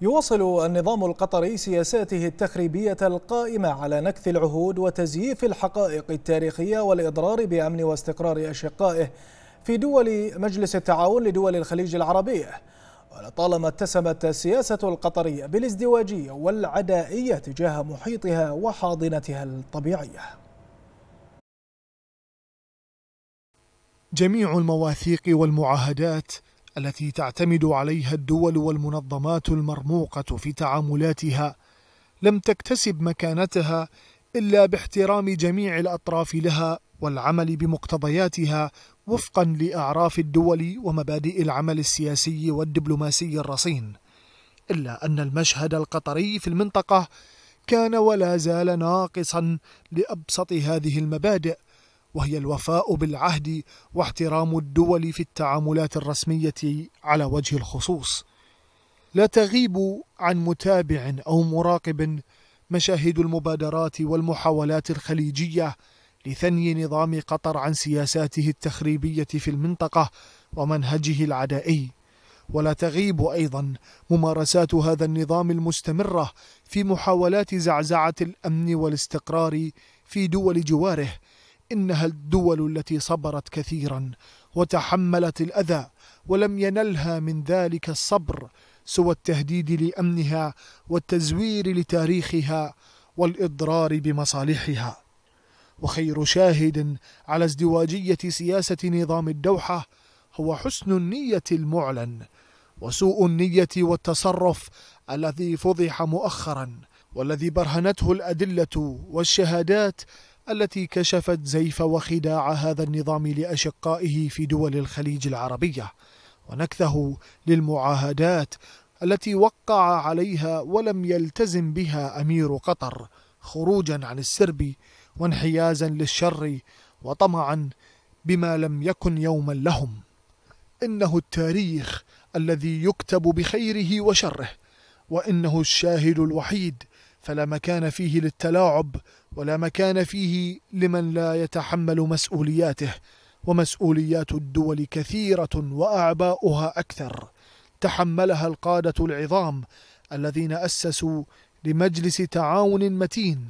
يواصل النظام القطري سياساته التخريبية القائمة على نكث العهود وتزييف الحقائق التاريخية والإضرار بأمن واستقرار أشقائه في دول مجلس التعاون لدول الخليج العربية ولطالما اتسمت السياسة القطرية بالازدواجية والعدائية تجاه محيطها وحاضنتها الطبيعية جميع المواثيق والمعاهدات التي تعتمد عليها الدول والمنظمات المرموقة في تعاملاتها لم تكتسب مكانتها إلا باحترام جميع الأطراف لها والعمل بمقتضياتها وفقا لأعراف الدول ومبادئ العمل السياسي والدبلوماسي الرصين إلا أن المشهد القطري في المنطقة كان ولا زال ناقصا لأبسط هذه المبادئ وهي الوفاء بالعهد واحترام الدول في التعاملات الرسمية على وجه الخصوص. لا تغيب عن متابع أو مراقب مشاهد المبادرات والمحاولات الخليجية لثني نظام قطر عن سياساته التخريبية في المنطقة ومنهجه العدائي. ولا تغيب ايضا ممارسات هذا النظام المستمره في محاولات زعزعه الامن والاستقرار في دول جواره إنها الدول التي صبرت كثيرا وتحملت الأذى ولم ينلها من ذلك الصبر سوى التهديد لأمنها والتزوير لتاريخها والإضرار بمصالحها وخير شاهد على ازدواجية سياسة نظام الدوحة هو حسن النية المعلن وسوء النية والتصرف الذي فضح مؤخرا والذي برهنته الأدلة والشهادات التي كشفت زيف وخداع هذا النظام لأشقائه في دول الخليج العربية ونكثه للمعاهدات التي وقع عليها ولم يلتزم بها أمير قطر خروجا عن السرب وانحيازا للشر وطمعا بما لم يكن يوما لهم إنه التاريخ الذي يكتب بخيره وشره وإنه الشاهد الوحيد فلا مكان فيه للتلاعب ولا مكان فيه لمن لا يتحمل مسؤولياته ومسؤوليات الدول كثيرة وأعباؤها أكثر تحملها القادة العظام الذين أسسوا لمجلس تعاون متين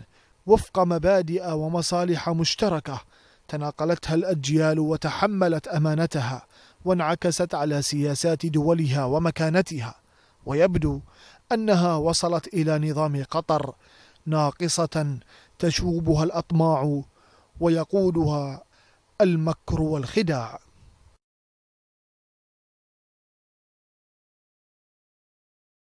وفق مبادئ ومصالح مشتركة تناقلتها الأجيال وتحملت أمانتها وانعكست على سياسات دولها ومكانتها ويبدو أنها وصلت إلى نظام قطر ناقصة تشوبها الأطماع ويقودها المكر والخداع